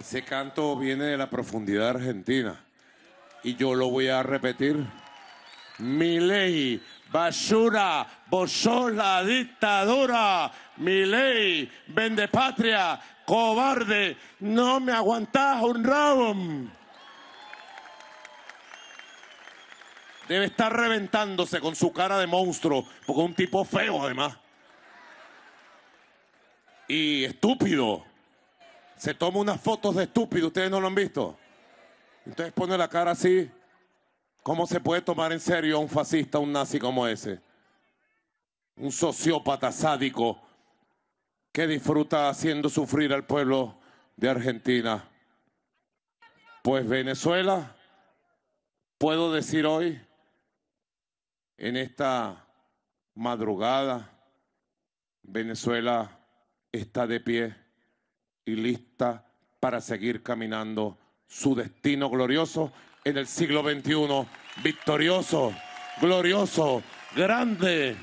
Ese canto viene de la profundidad argentina. Y yo lo voy a repetir. Mi ley, basura, vos la dictadura. ley, vende patria, cobarde, no me aguantás un round. Debe estar reventándose con su cara de monstruo, porque un tipo feo además. Y estúpido, se toma unas fotos de estúpido, ustedes no lo han visto. Entonces pone la cara así. ¿Cómo se puede tomar en serio a un fascista, un nazi como ese? Un sociópata sádico que disfruta haciendo sufrir al pueblo de Argentina. Pues Venezuela, puedo decir hoy, en esta madrugada, Venezuela está de pie y lista para seguir caminando su destino glorioso en el siglo XXI, victorioso, glorioso, grande.